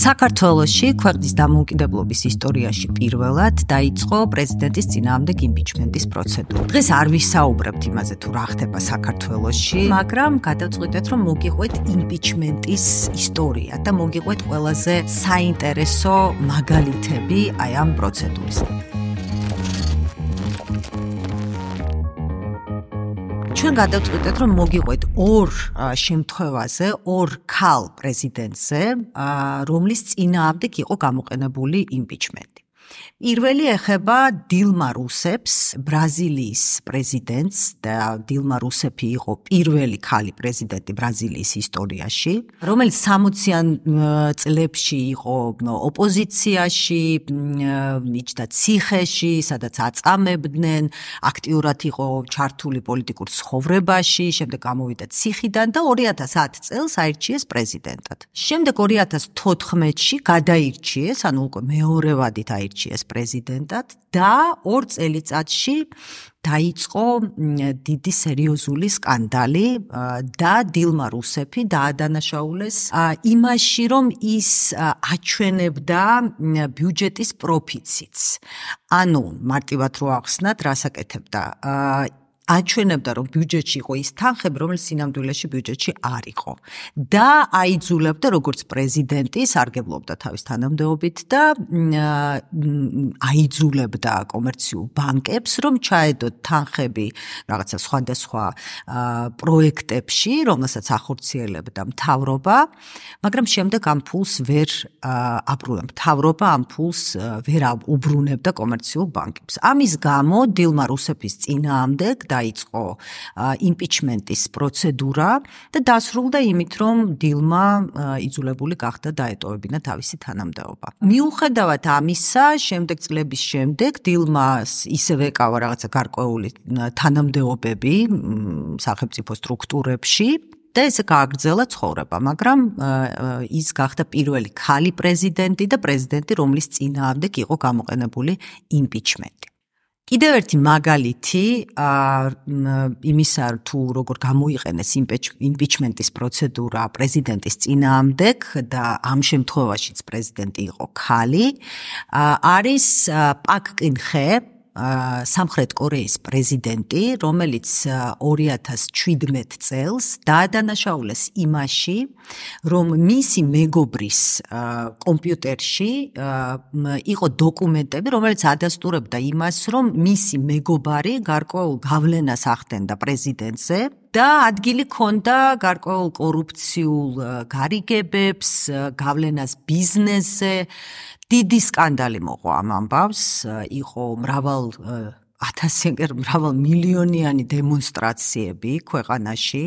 საქართველოსი ქვეყნის დამოუკიდებლობის ისტორიაში პირველად დაიწყო პრეზიდენტის ძინავამდე იმპიჩმენტის პროცედურა. დღეს არ ვისაუბრებთ იმაზე თუ რა ხდება საქართველოსში, მაგრამ გადავწყვიტეთ რომ მოგიყვეთ იმპიჩმენტის ისტორია და მოგიყვეთ ყველაზე საინტერესო მაგალითები აი ამ პროცედურის. ჩვენ გადავწყვიტეთ რომ მოგიყვეთ ორ შემთხვევაზე ორ ქალ პრეზიდენტზე რომლის წინააღმდეგ იყო გამოყენებული იმპიჩმენტი პირველი ეხება დილმა რუსეფს, ბრაზილიის პრეზიდენტს და დილმა რუსეფი იყო პირველი ქალი პრეზიდენტი ბრაზილიის ისტორიაში, რომელიც 60-იან წლებში იყო ოპოზიციაში, ნიჭდა ციხეში, სადაც აწამებდნენ, აქტიურად იყო ჩართული პოლიტიკურ ცხოვრებაში, შემდეგ გამოვიდა ციხიდან და 2010 წელს აირჩიეს პრეზიდენტად. შემდეგ 2014 წში გადაირჩიეს, ანუ უკვე მეორე ვადით აირჩიეს აირჩიეს პრეზიდენტად და ორ წელიწადში დაიწყო დიდი სერიოზული სკანდალი და დილმა რუსეფი დაადანაშაულეს იმაში რომ ის აჩვენებდა ბიუჯეტის პროფიციტს ანუ მარტივად რო ახსნათ რას აკეთებდა აჩვენებდა რომ ბიუჯეტში იყო ის თანხები რომელიც სინამდვილეში ბიუჯეტში არ იყო და აიძულებდა როგორც პრეზიდენტი სარგებლობდა თავის თანამდებობით და აიძულებდა კომერციულ ბანკებს რომ ჩაედოთ თანხები რაღაცა სხვადასხვა პროექტებში რომელსაც ახორციელებდა მთავრობა მაგრამ შემდეგ ამ ფულს ვერ აბრუნებ თავრობა ამ ფულს ვერ უბრუნებდა კომერციულ ბანკებს ამის გამო დილმა რუსეფის წინაამდეგ დაიწყო იმპიჩმენტის პროცედურა და დასრულდა იმით, რომ დილმა იძულებული გახდა დაეტოვებინა თავისი თანამდებობა. მიუხედავად ამისა, შემდეგ წლების შემდეგ დილმას ისევე ეკავა რაღაცა გარკვეული თანამდებობები სახელმწიფო სტრუქტურებში. და ეს გააგრძელა ცხოვრება, მაგრამ ის გახდა პირველი ქალი პრეზიდენტი და პრეზიდენტი, რომლის წინააღმდეგ იყო გამოყენებული იმპიჩმენტი. კიდევ ერთი მაგალითი ა იმისა თუ როგორ გამოიყენეს იმპიჩმენტის პროცედურა პრეზიდენტის წინააღმდეგ და ამ შემთხვევაშიც პრეზიდენტი იყო ქალი არის პაკ კინხე სამხრეთ კორეის პრეზიდენტი, რომელიც 2017 წელს დაადანაშაულეს იმაში, რომ მისი მეგობრის კომპიუტერში იყო დოკუმენტები, რომელიც ადასტურებდა იმას, რომ მისი მეგობარი გარკვეულ გავლენას ახდენდა პრეზიდენტზე და ადგილი ქონდა გარკვეულ კორუფციულ გარიგებებს, გავლენას ბიზნესზე. დიდი სკანდალი მოყვა ამ ამბავს, იყო მრავალ 1000 ეგერ მრავალ მილიონიანი დემონსტრაციები ქვეყანაში.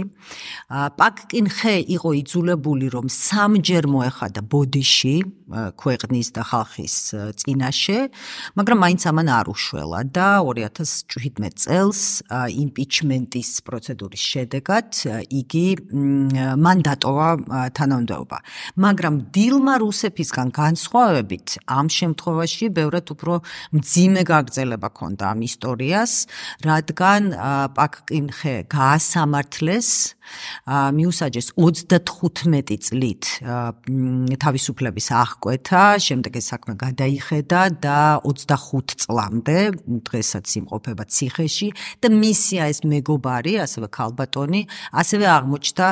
პაკ კინხე იყო იძულებული რომ სამჯერ მოეხადა ბოდიში ქვეყნის და ხალხის წინაშე, მაგრამ მაინც ამან არ უშველა და 2017 წელს იმპიჩმენტის პროცედურის შედეგად იგი მანდატოა თანამდებობა. მაგრამ დილმა რუსეფისგან განსხვავებით ამ შემთხვევაში ბევრად უფრო მძიმე გაგრძელება ქონდა ამ ისტორიაში. ისტორიას, რადგან პაკ კინხე გაასამართლეს მიუსაჯეს 35 წლით თავისუფლების აღკვეთა, შემდეგ ეს საქმე გადაიხედა და 25 წლამდე დღესაც იმყოფება ციხეში და მისია ეს მეგობარი, ასევე ქალბატონი, ასევე აღმოჩნდა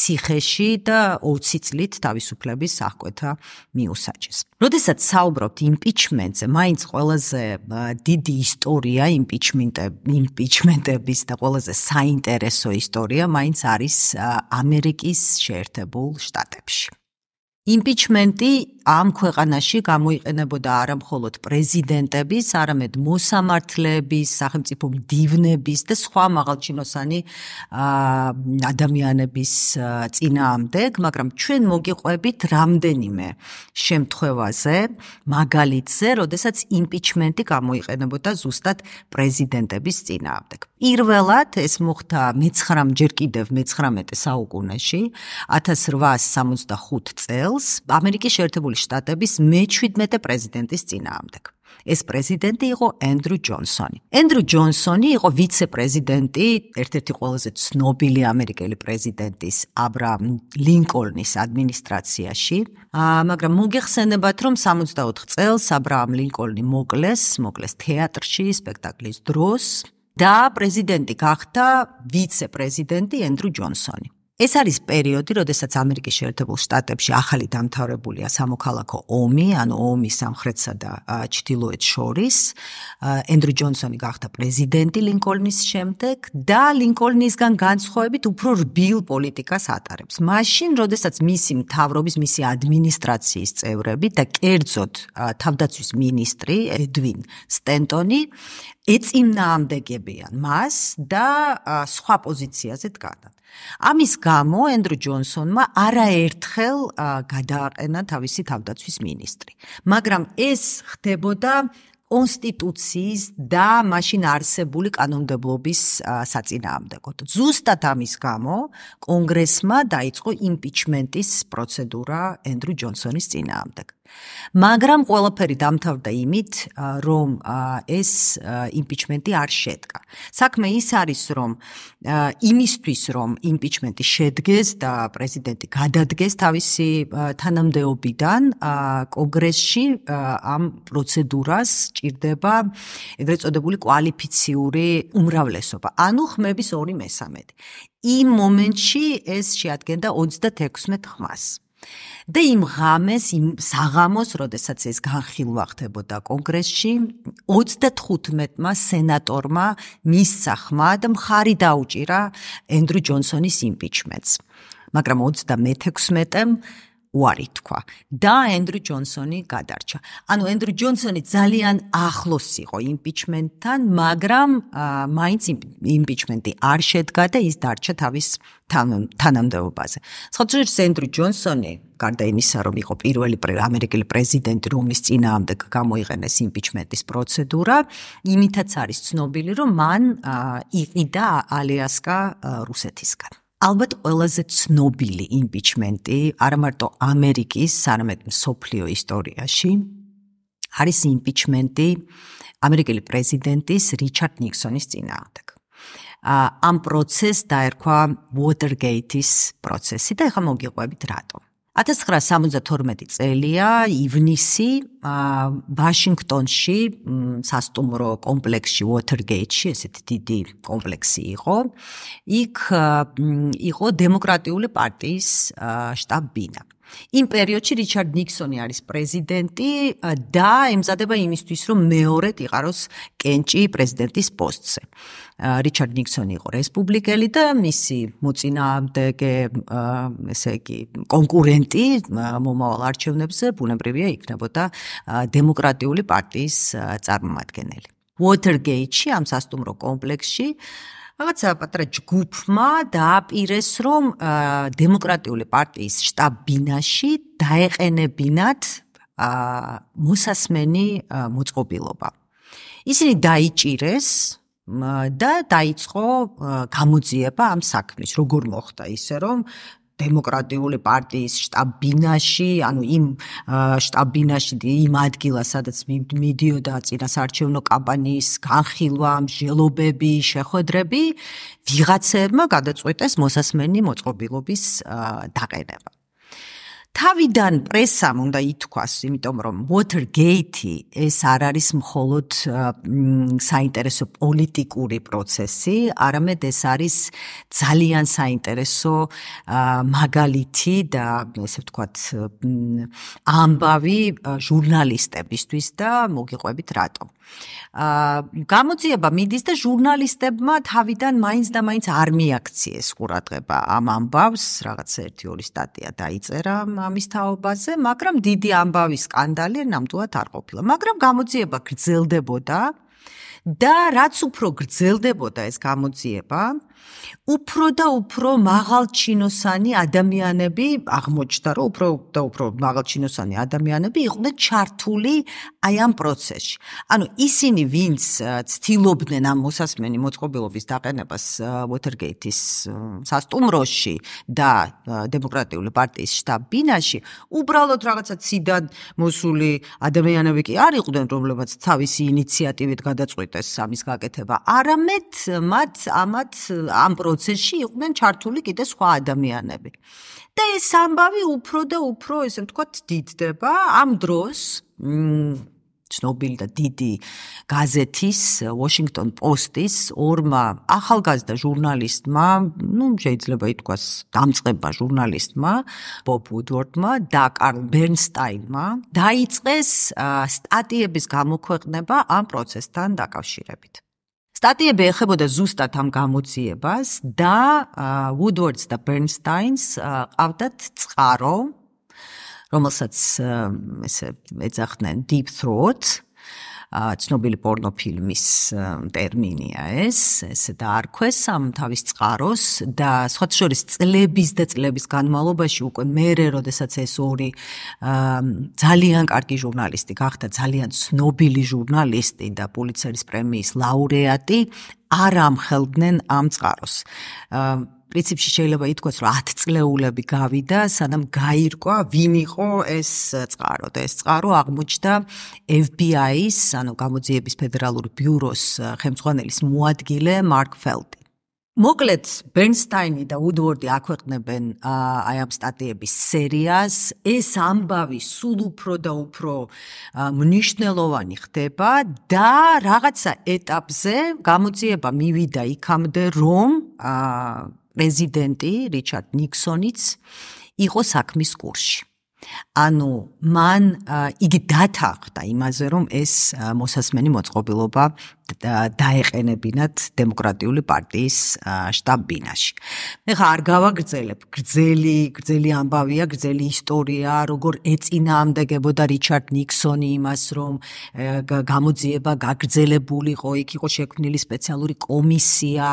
ციხეში და 20 წლით თავისუფლების აღკვეთა მიუსაჯეს. როდესაც საუბრობთ იმპიჩმენტზე, მაინც ყველაზე დიდი ისტორია იმპიჩმენტ იმპიჩმენტების და ყველაზე საინტერესო ისტორია მაინც არის არის ამერიკის შეერთებულ შტატებში. იმპიჩმენტი ამ ქვეყანაში გამოიყენებოდა არამხოლოდ პრეზიდენტების, არამედ მოსამართლეების, სახელმწიფო მდივნების და სხვა მაღალჩინოსანი ადამიანების წინააღმდეგ, მაგრამ ჩვენ მოგიყვებით რამდენიმე შემთხვევაზე, მაგალითზე, როდესაც იმპიჩმენტი გამოიყენებოდა ზუსტად პრეზიდენტების წინააღმდეგ. პირველად ეს მოხდა მე-9 ჯერ კიდევ მე-19 საუკუნეში 1865 წელს ამერიკის შეერთებული შტატების მე-17 პრეზიდენტის ძინაამდე ეს პრეზიდენტი იყო ენდრუ ჯონსონი. ენდრუ ჯონსონი იყო ვიცე-პრეზიდენტი, ერთ-ერთი ყველაზე ცნობილი ამერიკელი პრეზიდენტის აბრაამ ლინკოლნის ადმინისტრაციაში. აა, მაგრამ მოგეხსენებათ, რომ 64 წელს აბრაამ ლინკოლნი მოკლეს, მოკლეს თეატრში სპექტაკლის დროს. და პრეზიდენტი გახდა ვიცე-პრეზიდენტი ენდრუ ჯონსონი. ეს არის პერიოდი, როდესაც ამერიკის შეერთებულ შტატებში ახალი დამთავრებულია სამოქალაქო ომი, ანუ ომი სამხრეთსა და ჩრდილოეთ შორის. ენდრუ ჯონსონი გახდა პრეზიდენტი ლინკოლნის შემდეგ და ლინკოლნისგან განსხვავებით უფრო რბილ პოლიტიკას ატარებს. მაშინ, როდესაც მისი მთავრობის, მისი ადმინისტრაციის წევრები და კერძოდ თავდაცვის მინისტრი ედვინ სტენტონი ეწინააღმდეგებიან მას და სხვა პოზიციაზე დგანან. ამის გამო ენდრუ ჯონსონმა არაერთხელ გადააყენა თავისი თავდაცვის მინისტრი, მაგრამ ეს ხდებოდა კონსტიტუციის და მაშინ არსებული კანონმდებლობის საწინააღმდეგო. ზუსტად ამის გამო კონგრესმა დაიწყო იმპიჩმენტის პროცედურა ენდრუ ჯონსონის წინააღმდეგ. მაგრამ ყველაფერი დამთავრდა იმით, რომ ეს იმპიჩმენტი არ შედგა. საქმე ის არის, რომ იმისთვის, რომ იმპიჩმენტი შედგეს და პრეზიდენტი გადადგეს თავისი თანამდებობიდან კონგრესში, ამ პროცედურას ჭირდება ეგრეთ წოდებული კვალიფიციური უმრავლესობა, ანუ ხმების 2/3. იმ მომენტში ეს შეადგენდა 36 ხმას. და იმ ღამეს, იმ საღამოს, როდესაც ეს განხილვა ხდებოდა კონგრესში, 35-მა სენატორმა მისცა ხმა და მხარი დაუჭირა ენდრუ ჯონსონის იმპიჩმენტს. მაგრამ 36-მ უარი თქვა და ენდრუ ჯონსონი გადარჩა. ანუ ენდრუ ჯონსონი ძალიან ახლოს იყო იმპიჩმენტთან, მაგრამ მაინც იმპიჩმენტი არ შედგა და ის დარჩა თავის თანამდებობაზე. სხვაგვარად ენდრუ ჯონსონი გარდა იმისა, რომ იყო პირველი ამერიკელი პრეზიდენტი, რომლის წინააღმდეგ გამოიყენეს იმპიჩმენტის პროცედურა, იმითაც არის ცნობილი, რომ მან იყიდა ალიასკა რუსეთისგან. ალბათ ყველაზე ცნობილი იმპიჩმენტი არა მარტო ამერიკის, არამედ მსოფლიო ისტორიაში არის იმპიჩმენტი ამერიკელი პრეზიდენტის რიჩარდ ნიქსონის წინააღმდეგ. ამ პროცესს დაერქვა ვოტერგეიტის პროცესი და ახლა მოგიყვებით რატომ. 1972 წელია ივნისი ვაშინგტონში სასტუმრო კომპლექსში ვოთერგეიტში ესეთი დიდი კომპლექსი იყო. იქ იყო დემოკრატიული პარტიის შტაბ-ბინა. იმ პერიოდში რიჩარდ ნიქსონი არის პრეზიდენტი და ემზადება იმისთვის, რომ მეორედ იყაროს კენჭი პრეზიდენტის პოსტზე. რიჩარდ ნიქსონი იყო რესპუბლიკელი და მისი მოწინააღმდეგე, ესე იგი, კონკურენტი მომავალ არჩევნებზე ბუნებრივია იქნებოდა დემოკრატიული პარტიის წარმომადგენელი. ვოტერგეიტში ამ სასტუმრო კომპლექსში რაღაცა პატარა ჯგუფმა დააპირეს, რომ დემოკრატიული პარტიის штаბინაში დაეყენებინათ მოსასმენი მოწყობილობა. ისინი დაიჭირეს და დაიწყო გამოძიება ამ საქმეში, როგორ მოხდა ისე რომ დემოკრატიული პარტიის штаბინაში, ანუ იმ штаბინაში იმ ადგილას, სადაც მიდიოდა წინა საარჩევნო კამპანიის განხილვა, მსჯელობები, შეხვედრები, ვიღაცებმა გადაწყვიტეს მოსასმენი მოწყობილობის დაყენება. თავიდან პრესამ უნდა ითქვას, იმიტომ რომ Watergate-ი ეს არ არის მხოლოდ საინტერესო პოლიტიკური პროცესი, არამედ ეს არის ძალიან საინტერესო მაგალითი და ესე ვთქვათ ამბავი ჟურნალისტებისთვის და მოგიყვებით რატომ. აა გამოძიება მიდის და ჟურნალისტებმა თავიდან მაინც და მაინც არ მიაქციეს ყურადღება ამ ამბავს, რაღაც ერთი ორი სტატია დაიწერა ამის თაობაზე, მაგრამ დიდი ამბავის სკანდალი ნამდვილად არ ყოფილა. მაგრამ გამოძიება გრძელდებოდა და რაც უფრო გრძელდებოდა ეს გამოძიება, უფრო და უფრო მაღალჩინოსანი ადამიანები აღმოჩნდა, რომ უფრო და უფრო მაღალჩინოსანი ადამიანები იყვნენ ჩართული აი ამ პროცესში. ანუ ისინი, ვინც ცდილობდნენ ამ მოსასმენი მოწყობილობის დაყენებას ვოთერგეიტის სასტუმროში და დემოკრატიული პარტიის შტაბ-ბინაში, უბრალოდ რაღაცა ციდან მოსული ადამიანები კი არ იყვნენ, რომლებაც თავისი ინიციატივით გადაწყვიტეს სამის გაკეთება. არამედ მათ ამათ ამ პროცესში იყვნენ ჩართული კიდე სხვა ადამიანები. და ეს ამბავი უფრო და უფრო, ესე ვთქვა, დიდდება ამ დროს, მ ცნობილი და დიდი გაზეთის Washington Post-ის ორმა ახალგაზრდა ჟურნალისტმა, ну, შეიძლება ითქვას, დამწყება ჟურნალისტმა, Bob Woodward-მა და Carl Bernstein-მა დაიწყეს სტატიების გამოქვეყნება ამ პროცესთან დაკავშირებით. სტატიები ეხებოდა ზუსტად ამ გამოციებას და უდვორდს და ბერნსტაინს ყავდათ წყარო რომელსაც ესე ეძახდნენ deep throats ცნობილი პორნო ფილმის ტერმინია ეს ეს დაარქვეს ამ თავის წყაროს და სხვა შორის წლების და წლების განმავლობაში უკვე მეერე როდესაც ეს ორი ძალიან კარგი ჟურნალისტი გახდა ძალიან ცნობილი ჟურნალისტი და პულიცერის პრემიის ლაურეატი არ ამხელდნენ ამ წყაროს პრინციპში შეიძლება ითქვას, რომ 10 წლეულები გავიდა, სანამ გაირკვა, ვინ იყო ეს წყარო და ეს წყარო აღმოჩნდა FBI-ის, ანუ გამოძიების ფედერალური ბიუროს ხელმძღვანელის მოადგილე მარკ ფელდი. მოკლედ, ბენსტაინი და უდვორდი აქვეყნებენ აი ამ სტატიების სერიას. ეს ამბავი სულ უფრო და უფრო მნიშვნელოვანი ხდება და რაღაცა ეტაპზე გამოძიება მივიდა იქამდე, რომ პრეზიდენტი რიჩარდ ნიქსონიც იყო საქმის კურსში. ანუ მან იგი დათანხმდა იმაზე, რომ ეს მოსასმენი მოწყობილობა და დაეყენებინათ დემოკრატიული პარტიის შტაბბინაში. მე ხა არ გავაგრძელებ, გრძელი, გრძელი ამბავია, გრძელი ისტორია, როგორ ეწინააღმდეგებოდა რიჩარდ ნიქსონი იმას, რომ გამოძიება გაგრძელებულიყო, იქ იყო შექმნილი სპეციალური კომისია,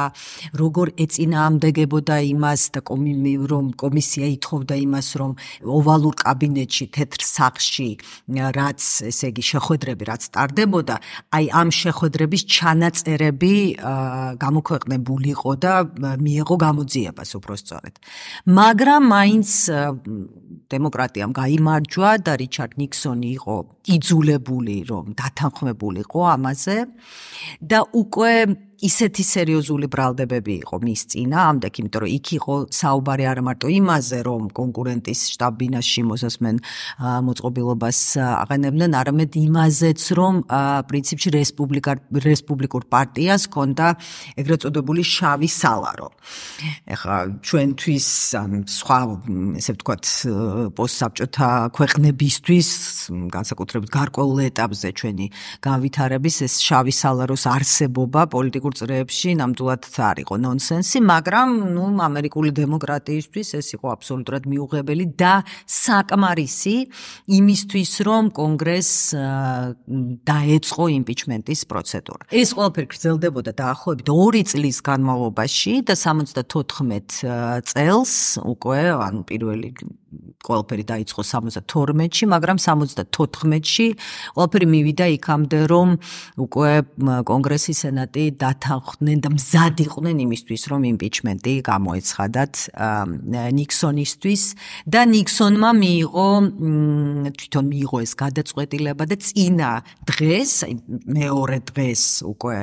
როგორ ეწინააღმდეგებოდა იმას და კომი რომ კომისია ითხოვდა იმას, რომ ოვალურ კაბინეტში თეთრ სახლში რაც ესე იგი შეხვედრები რაც ტარდებოდა, აი ამ შეხვედრების ჩანაწერები გამოქვეყნებულიყო და მიიღო გამოძიებას უბრალოდ. მაგრამ მაინც დემოკრატიამ გამოიმარჯვა და რიჩარდ ნიქსონი იყო იძულებული რომ დათანხმებულიყო ამაზე და უკვე ისეთი სერიოზული ბრალდებები იყო მის წინა ამდე, იმიტომ რომ იქ იყო საუბარი არა მარტო იმაზე, რომ კონკურენტის შტაბინაში მოსასმენ მოწყობილობას აღენებდნენ, არამედ იმაზეც, რომ პრინციპში რესპუბლიკა რესპუბლიკურ პარტიას ჰქონდა ეგრეთ წოდებული შავი სალარო. ეხლა ჩვენთვის ან სხვა ესე ვთქვათ პოსტსაბჭოთა ქვეყნებისთვის განსაკუთრებით გარკვეულ ეტაპზე ჩვენი განვითარების ეს შავი სალაროს არსებობა პოლიტიკ ამერიკულ წრეებში ნამდვილად არ იყო ნონსენსი, მაგრამ ნუ ამერიკული დემოკრატიისთვის ეს იყო აბსოლუტურად მიუღებელი და საკმარისი იმისთვის, რომ კონგრესს დაეწყო იმპიჩმენტის პროცედურა. ეს ყველაფერი გრძელდებოდა დაახლოებით 2 წლის განმავლობაში და 74 წელს უკვე, ანუ პირველი ყველაფერი დაიწყო 72-ში, მაგრამ 74-ში ყველაფერი მივიდა იქამდე, რომ უკვე კონგრესი, სენატი და დათანხდნენ და მზად იყვნენ იმისთვის, რომ იმპიჩმენტი გამოეცხადათ ნიქსონისთვის და ნიქსონმა მიიღო თვითონ მიიღო ეს გადაწყვეტილება და წინა დღეს, მეორე დღეს უკვე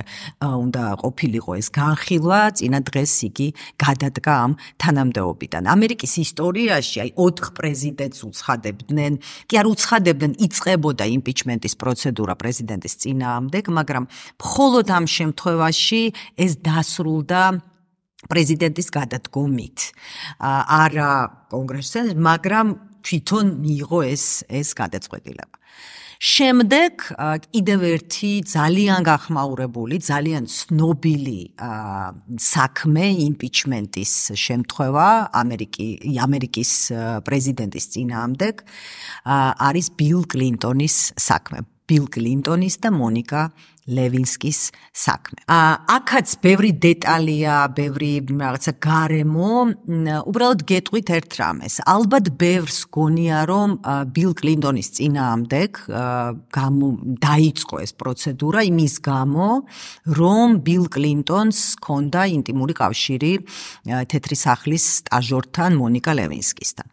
უნდა ყოფილიყო ეს განხილვა, წინა დღეს იგი გადადგა ამ თანამდებობიდან. ამერიკის ისტორიაში აი 4 პრეზიდენტს უცხადებდნენ, კი არ უცხადებდნენ, იწყებოდა იმპიჩმენტის პროცედურა პრეზიდენტის წინააღმდეგ, მაგრამ მხოლოდ ამ შემთხვევაში ჩრდილოეთში ეს დასრულდა პრეზიდენტის გადადგომით. არა კონგრესზე, მაგრამ თვითონ მიიღო ეს ეს გადაწყვეტილება. შემდეგ კიდევ ერთი ძალიან გახმაურებული, ძალიან ცნობილი საქმე იმპიჩმენტის შემთხვევა ამერიკის ამერიკის პრეზიდენტის წინააღმდეგ არის ბილ კლინტონის საქმე. ბილ კლინტონის და მონიკა ლევინსკის საქმე. ა აქაც ბევრი დეტალია, ბევრი რაღაცა გარემო, უბრალოდ გეტყვით ერთ რამეს. ალბათ ბევრს გონია, რომ ბილ კლინტონის წინაამდეგ დაიწყო ეს პროცედურა იმის გამო, რომ ბილ კლინტონს ჰქონდა ინტიმური კავშირი თეთრი სახლის სტაჟორთან, მონიკა ლევინსკისთან.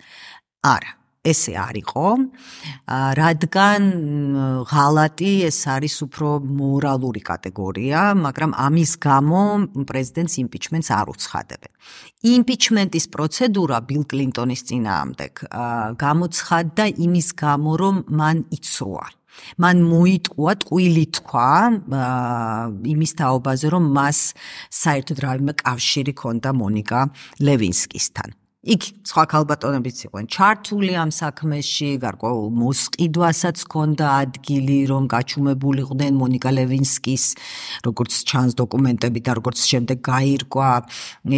არა ესე არისო რადგან ღალატი ეს არის უფრო მორალური კატეგორია მაგრამ ამის გამო პრეზიდენტს იმპიჩმენტს არ უცხადებენ იმპიჩმენტის პროცედურა ბილ კლინტონის წინააღმდეგ გამოცხადდა იმის გამო რომ მან იცოა მან მოიტყვა ტყვილი თქვა იმის თაობაზე რომ მას საერთოდ რაიმე კავშირი ჰქონდა მონიკა ლევინსკისთან იქ სხვა ქალბატონებიც იყვნენ ჩართული ამ საქმეში, გარკვეულ მოსყიდვასაც ჰქონდა ადგილი, რომ გაჩუმებულიყვნენ მონიკა ლევინსკის, როგორც ჩანს დოკუმენტები და როგორც შემდეგ გაირკვა,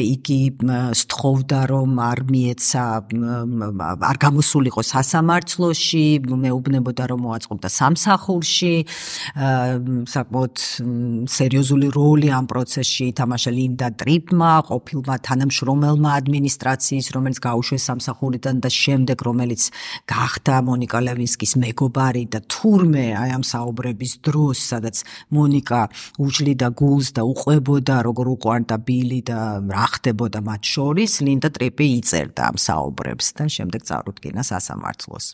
იგი სთხოვდა, რომ არ მიეცა არ გამოსულიყო სასამართლოში, მეუბნებოდა, რომ მოაწყობდა სამსახურში, საკმაოდ სერიოზული როლი ამ პროცესში ითამაშა ლინდა ტრიპმა, ყოფილმა თანამშრომელმა ადმინისტრაციის რომელიც გაუშვეს სამსახურიდან და შემდეგ რომელიც გახდა მონიკა ლევინსკის მეგობარი და თურმე აი ამ საუბრების დროს სადაც მონიკა უჭლიდა გულს და უყვებოდა როგორ უყვარდა ბილი და რა ხდებოდა მათ შორის ლინდა ტრიპი იწერდა ამ საუბრებს და შემდეგ წარუდგინა სასამართლოს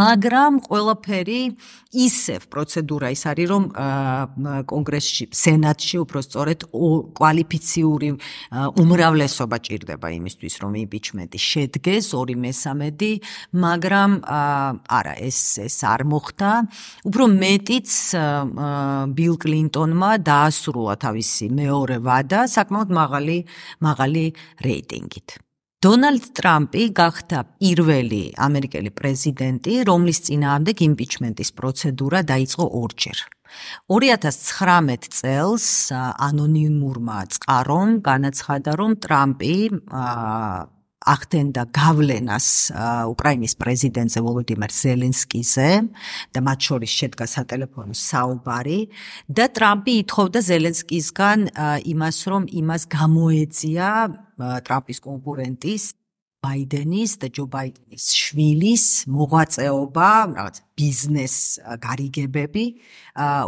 მაგრამ ყველაფერი ისევ პროცედურა ის არის რომ კონგრესში სენატში უბრალოდ კვალიფიციური უმრავლესობა ჭირდება იმისთვის რომ იპი მენეჯმენტი შედგეს 2/3, მაგრამ არა, ეს ეს არ მოხდა. უფრო მეტიც ბილ კლინტონმა დაასრულა თავისი მეორე ვადა საკმაოდ მაღალი მაღალი რეიტინგით. დონალდ ტრამპი გახდა პირველი ამერიკელი პრეზიდენტი, რომლის წინააღმდეგ იმპიჩმენტის პროცედურა დაიწყო ორჯერ. 2019 წელს ანონიმურმა წყარომ განაცხადა, რომ ტრამპი აა ახდენდა გავლენას უკრაინის პრეზიდენტზე ვოლოდიმირ ზელენსკიზე და მათ შორის შედგა სატელეფონო საუბარი და ტრამპი ითხოვდა ზელენსკისგან იმას რომ იმას გამოეძია ტრამპის კონკურენტის ბაიდენის და ჯო ბაიდენის შვილის მოღვაწეობა რაღაც ბიზნეს გარიგებები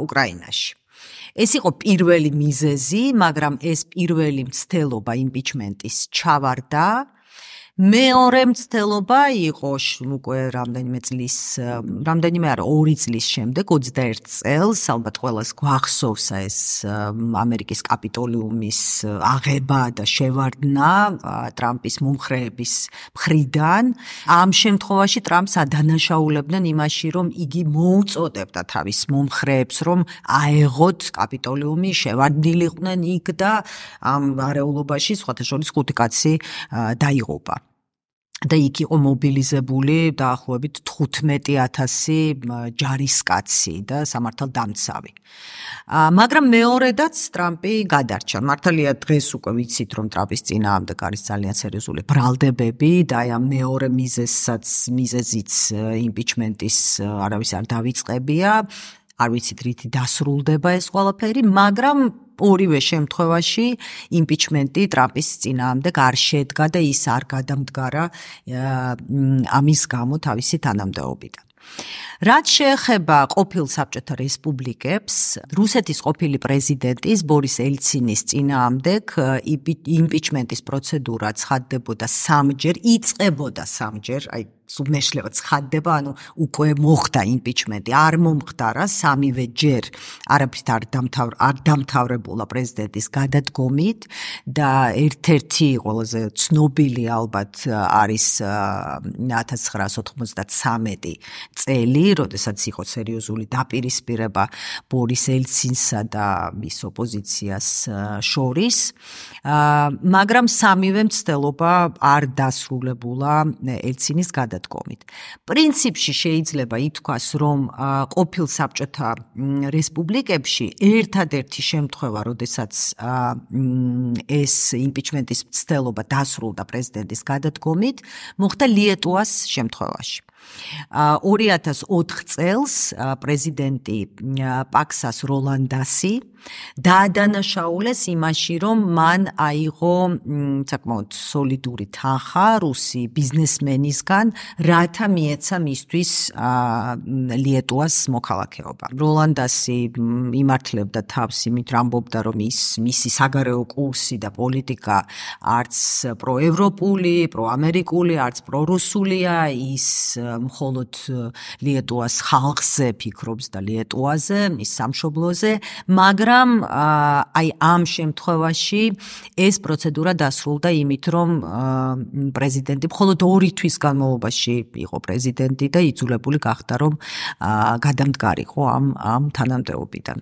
უკრაინაში ეს იყო პირველი მიზეზი, მაგრამ ეს პირველი მცდელობა იმპიჩმენტის ჩავარდა მეორე მცდელობა იყო უკვე რამდენიმე წლის რამდენიმე არა ორი წლის შემდეგ 21 წელს ალბათ ყოველას გვახსოვს ეს ამერიკის კაპიტოლიუმის აღება და შევარდნა ტრამპის მომხრეების მხრიდან ამ შემთხვევაში ტრამპს ადანაშაულებდნენ იმაში რომ იგი მოუწოდებდა თავის მომხრეებს რომ აეღოთ კაპიტოლიუმი შევარდილიყვნენ იქ და ამ არეულობაში სხვათა შორის ხუთი კაცი დაიღუპა და იქ იყო მობილიზებული დაახლოებით 15000 ჯარისკაცი და სამართალდამცავი. მაგრამ მეორედაც ტრამპი გადარჩა. მართალია დღეს უკვე ვიცით რომ ტრამპის ძინაამდე გარის ძალიან სერიოზული ბრალდებები და ამ მეორე მიზესაც მიზეზიც იმპიჩმენტის არავის არ დავიწყებია. არ ვიცით რითი დასრულდება ეს ყველაფერი, მაგრამ ორივე შემთხვევაში იმპიჩმენტი ტრამპის ძინაამდე არ შედგა და ის არ გადამდგარა ამის გამო თავისი თანამდებობიდან. რაც შეეხება ყოფილ საბჭოთა რესპუბლიკებს, რუსეთის ყოფილი პრეზიდენტის ბორის ელცინის ძინაამდე იმპიჩმენტის პროცედურა ცხადდებოდა სამჯერ, იწყებოდა სამჯერ, აი სუბნეშლევაც ხარდება, ანუ უკვე მოხდა იმპიჩმენტი, არ მომხდა რა სამივე ჯერ არაფრით არ დამთავრ არ დამთავრებულა პრეზიდენტის გადადგომით და ერთ-ერთი ყველაზე ცნობილი ალბათ არის 1993 წელი, როდესაც იყო სერიოზული დაპირისპირება ბორის ელცინსა და მის ოპოზიციას შორის. მაგრამ სამივე მცდელობა არ დასრულებულა ელცინის გადა გადადგომით. პრინციპში შეიძლება ითქვას, რომ ყოფილ საბჭოთა რესპუბლიკებში ერთადერთი შემთხვევა, როდესაც ეს იმპიჩმენტის მცდელობა დასრულდა პრეზიდენტის გადადგომით, მოხდა ლიეტუას შემთხვევაში. 2004 წელს პრეზიდენტი პაქსას როლანდასი დაადანაშაულეს იმაში, რომ მან აიღო საკმაოდ სოლიდური თანხა რუსი ბიზნესმენისგან, რათა მიეცა მისთვის ლიეტუას მოქალაქეობა. როლანდასი იმართლებდა თავს იმით, რამბობდა, რომ ის მისი საგარეო კურსი და პოლიტიკა არც პროევროპული, პროამერიკული, არც პრორუსულია, ის მხოლოდ ლიეტუას ხალხზე ფიქრობს და ლიეტუაზე, მის სამშობლოზე, მაგრამ აი ამ შემთხვევაში ეს პროცედურა დასრულდა იმით, რომ პრეზიდენტი მხოლოდ ორი თვის განმავლობაში იყო პრეზიდენტი და იძულებული გახდა რომ გადამდგარიყო ამ ამ თანამდებობიდან.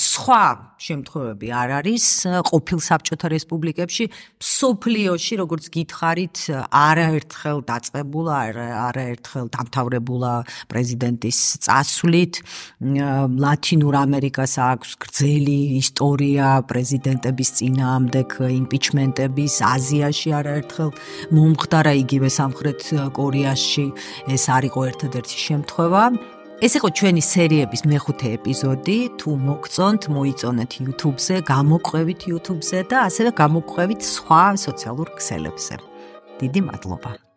სხვა შემთხვევები არ არის э, ყოფილ საბჭოთა რესპუბლიკებში, სოფლიოში როგორც გითხარით არაერთხელ დაწებულა არაერთ დამთავრებულა პრეზიდენტის წასვლით ლათინურ ამერიკას აქვს გრძელი ისტორია პრეზიდენტების წინაამდეგ იმპიჩმენტების აზიაში არაერთხელ მომხდარა იგივე სამხრეთ კორეაში ეს არისო ერთადერთი შემთხვევა ეს იყო ჩვენი სერიების მეხუთე ეპიზოდი. თუ მოგწონთ, მოიწონეთ YouTube-ზე, გამოყვევით YouTube-ზე და ასევე გამოყვევით სხვა სოციალურ ქსელებზე. დიდი მადლობა.